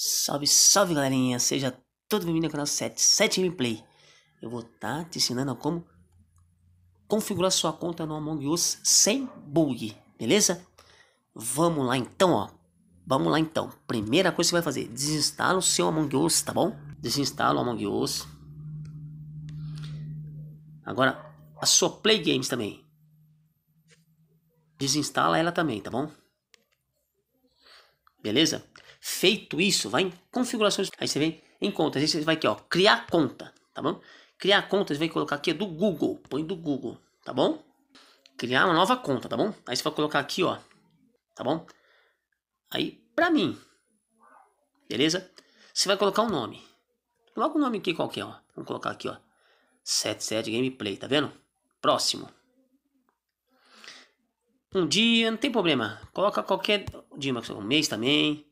Salve, salve galerinha! Seja todo bem-vindo ao canal 77 Gameplay. Eu vou estar tá te ensinando como configurar sua conta no Among Us sem bug, beleza? Vamos lá então, ó. Vamos lá então. Primeira coisa que você vai fazer, desinstala o seu Among Us, tá bom? Desinstala o Among Us. Agora, a sua Play Games também. Desinstala ela também, tá bom? Beleza? Feito isso, vai em configurações. Aí você vem em contas. Aí você vai aqui, ó. Criar conta, tá bom? Criar conta, você vai colocar aqui é do Google. Põe do Google, tá bom? Criar uma nova conta, tá bom? Aí você vai colocar aqui, ó. Tá bom? Aí, pra mim. Beleza? Você vai colocar um nome. Coloca um nome aqui qualquer, ó. Vamos colocar aqui, ó. 77 Gameplay, tá vendo? Próximo. Um dia, não tem problema. Coloca qualquer dia, um mês também.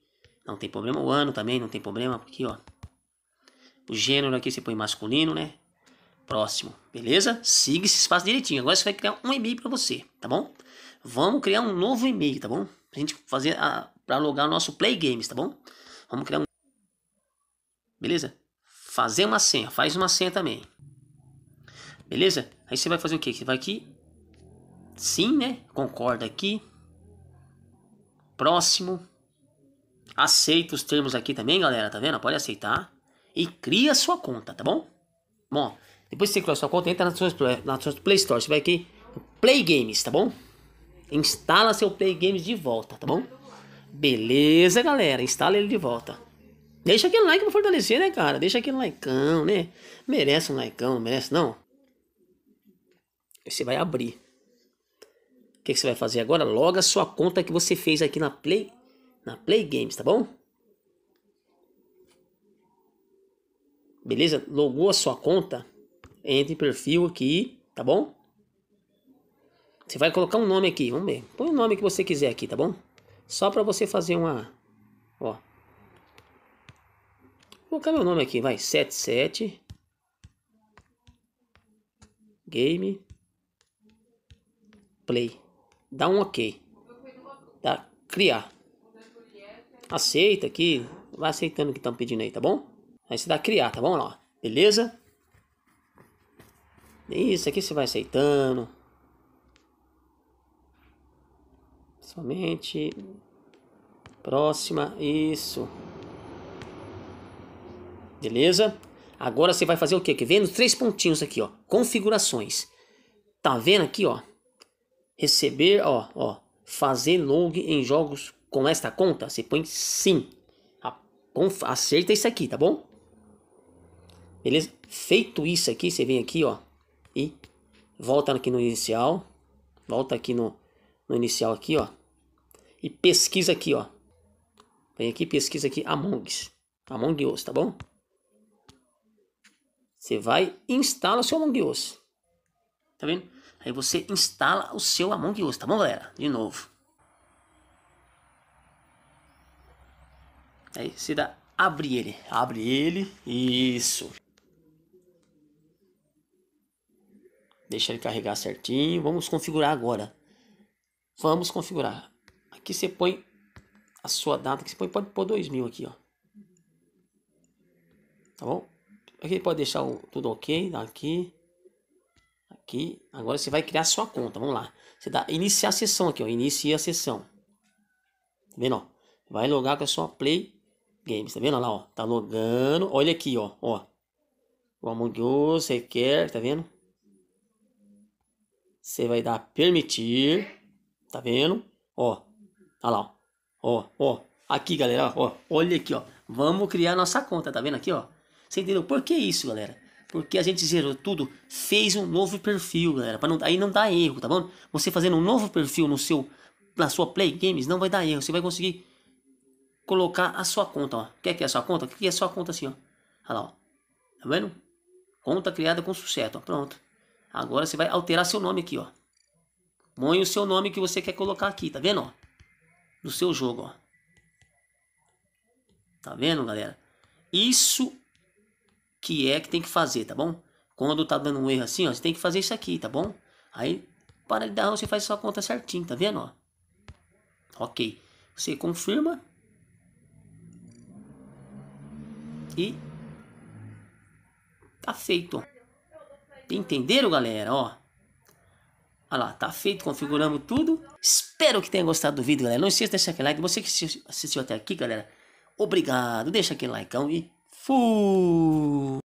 Não tem problema o ano também, não tem problema. Aqui, ó. O gênero aqui você põe masculino, né? Próximo, beleza? Siga esse espaço direitinho. Agora você vai criar um e-mail para você, tá bom? Vamos criar um novo e-mail, tá bom? Pra gente fazer a, para logar o nosso Play Games, tá bom? Vamos criar um. Beleza? Fazer uma senha, faz uma senha também. Beleza? Aí você vai fazer o que? Você vai aqui. Sim, né? Concorda aqui. Próximo. Aceita os termos aqui também, galera, tá vendo? Pode aceitar. E cria sua conta, tá bom? Bom, depois que você criar sua conta, entra na sua, na sua Play Store. Você vai aqui, Play Games, tá bom? Instala seu Play Games de volta, tá bom? Beleza, galera, instala ele de volta. Deixa aquele like pra fortalecer, né, cara? Deixa aquele likeão, né? Merece um likeão, não merece, não? Você vai abrir. O que, que você vai fazer agora? Loga a sua conta que você fez aqui na Play na Play Games, tá bom? Beleza? Logou a sua conta, entra em perfil aqui, tá bom? Você vai colocar um nome aqui, vamos ver. Põe o nome que você quiser aqui, tá bom? Só para você fazer uma, ó. Vou colocar meu nome aqui, vai, 77 Game Play. Dá um OK. Tá? Criar aceita aqui, vai aceitando o que estão pedindo aí, tá bom? Aí você dá criar, tá bom? Lá, beleza? Isso aqui você vai aceitando. Somente. Próxima, isso. Beleza? Agora você vai fazer o quê? Que vendo três pontinhos aqui, ó. Configurações. Tá vendo aqui, ó? Receber, ó, ó. Fazer log em jogos com esta conta? Você põe sim. Acerta isso aqui, tá bom? Beleza? Feito isso aqui, você vem aqui, ó. E volta aqui no inicial. Volta aqui no, no inicial aqui, ó. E pesquisa aqui, ó. Vem aqui pesquisa aqui Among Us. Among Us, tá bom? Você vai e instala o seu Among Us. Tá vendo? Aí você instala o seu Among Us, tá bom, galera? De novo. Aí é se dá. Abre ele. Abre ele. Isso. Deixa ele carregar certinho. Vamos configurar agora. Vamos configurar. Aqui você põe a sua data. que você põe, pode pôr 2000 aqui, ó. Tá bom? Aqui pode deixar o, tudo ok. Aqui. Aqui. Agora você vai criar sua conta. Vamos lá. Você dá iniciar a sessão aqui, ó. Inicia a sessão. Tá vendo, ó? Vai logar com a sua Play Games, tá vendo? Olha lá, ó. Tá logando. Olha aqui, ó. ó. O Among Us requer, tá vendo? Você vai dar permitir. Tá vendo? Ó. Olha lá, ó. Ó, ó. Aqui, galera, ó. Olha aqui, ó. Vamos criar nossa conta, tá vendo aqui, ó? Você entendeu? Por que isso, galera? Porque a gente zerou tudo, fez um novo perfil, galera. Para não, aí não dá erro, tá bom? Você fazendo um novo perfil no seu, na sua Play Games, não vai dar erro. Você vai conseguir colocar a sua conta, ó. Quer que é a sua conta? é a sua conta assim, ó. Olha lá, ó. Tá vendo? Conta criada com sucesso, ó. Pronto. Agora você vai alterar seu nome aqui, ó. Põe o seu nome que você quer colocar aqui, tá vendo, ó? No seu jogo, ó. Tá vendo, galera? Isso que é que tem que fazer, tá bom? Quando tá dando um erro assim, ó, você tem que fazer isso aqui, tá bom? Aí, para de dar, você faz sua conta certinho, tá vendo, ó? Ok. Você confirma. E tá feito. Entenderam, galera? Ó. Olha lá, tá feito, configuramos tudo. Espero que tenha gostado do vídeo, galera. Não esqueça de deixar aquele like. Você que assistiu até aqui, galera, obrigado. Deixa aquele like e fui!